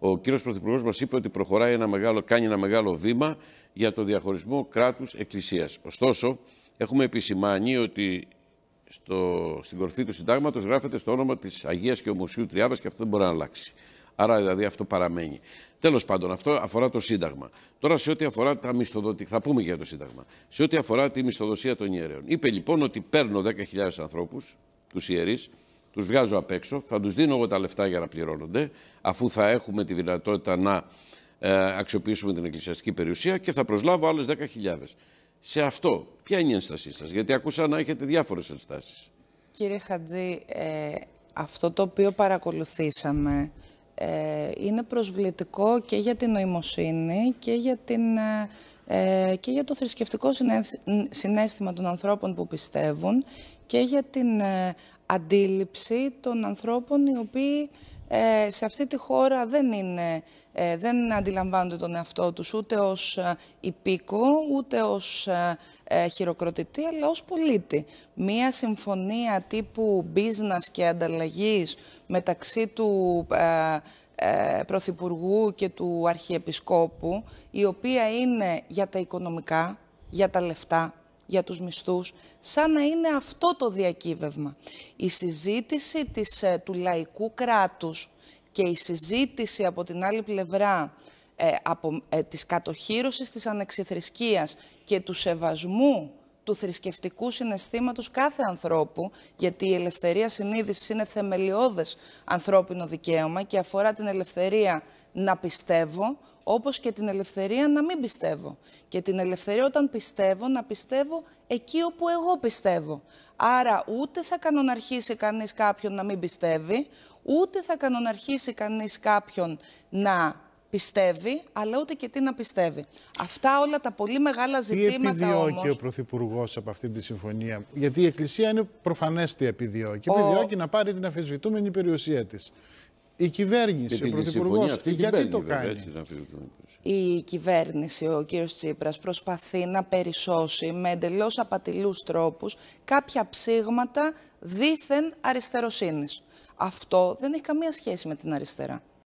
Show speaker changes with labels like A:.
A: Ο κύριος Πρωθυπουργός μας είπε ότι προχωράει ένα μεγάλο, κάνει ένα μεγάλο βήμα για το διαχωρισμό κράτους-εκκλησίας. Ωστόσο, έχουμε επισημάνει ότι στο, στην κορφή του συντάγματος γράφεται στο όνομα της Αγίας και Ομοσίου Τριάβας και αυτό δεν μπορεί να αλλάξει. Άρα δηλαδή αυτό παραμένει. Τέλος πάντων, αυτό αφορά το Σύνταγμα. Τώρα σε ό,τι αφορά τα μισθοδοτικά, θα πούμε για το Σύνταγμα, σε ό,τι αφορά τη μισθοδοσία των ιερέων. Είπε λοιπόν ότι παίρνω 10.000 ανθρώπους, τους ιερείς, τους βγάζω απ' έξω, θα τους δίνω εγώ τα λεφτά για να πληρώνονται, αφού θα έχουμε τη δυνατότητα να ε, αξιοποιήσουμε την εκκλησιαστική περιουσία και θα προσλάβω άλλες 10.000. Σε αυτό, ποια είναι η ένστασή σας, Γιατί ακούσα να έχετε διάφορες ενστάσεις.
B: Κύριε Χατζή, ε, αυτό το οποίο παρακολουθήσαμε ε, είναι προσβλητικό και για την νοημοσύνη και για την ε, και για το θρησκευτικό συνέστημα των ανθρώπων που πιστεύουν και για την ε, αντίληψη των ανθρώπων οι οποίοι ε, σε αυτή τη χώρα δεν, είναι, ε, δεν αντιλαμβάνονται τον εαυτό τους ούτε ως ε, υπήκο, ούτε ως χειροκροτητή, αλλά ως πολίτη. Μία συμφωνία τύπου business και ανταλλαγής μεταξύ του ε, πρωθυπουργού και του Αρχιεπισκόπου, η οποία είναι για τα οικονομικά, για τα λεφτά, για τους μισθούς, σαν να είναι αυτό το διακύβευμα. Η συζήτηση της, ε, του λαϊκού κράτους και η συζήτηση από την άλλη πλευρά ε, από, ε, της κατοχήρωσης της ανεξιθρησκείας και του σεβασμού του θρησκευτικού συναισθήματος κάθε ανθρώπου, γιατί η ελευθερία συνείδησης είναι θεμελιώδες ανθρώπινο δικαίωμα και αφορά την ελευθερία να πιστεύω, όπως και την ελευθερία να μην πιστεύω. Και την ελευθερία όταν πιστεύω, να πιστεύω εκεί όπου εγώ πιστεύω. Άρα ούτε θα κανοναρχίσει κανείς κάποιον να μην πιστεύει, ούτε θα κανοναρχίσει κανείς κάποιον να πιστεύει, αλλά ούτε και τι να πιστεύει. Αυτά όλα τα πολύ μεγάλα ζητήματα. Τι επιδιώκει όμως... ο
A: Πρωθυπουργός από αυτή τη συμφωνία, Γιατί η Εκκλησία είναι προφανές τι επιδιώκει. Ο... Επιδιώκει να πάρει την αφισβητούμενη περιουσία της. Η κυβέρνηση, ο Πρωθυπουργό, γιατί το κάνει.
B: Η κυβέρνηση, ο κύριος Τσίπρας, προσπαθεί να περισσώσει με εντελώς απατηλούς τρόπους κάποια ψήγματα δίθεν αριστεροσύνης. Αυτό δεν έχει καμία σχέση με την αριστερά.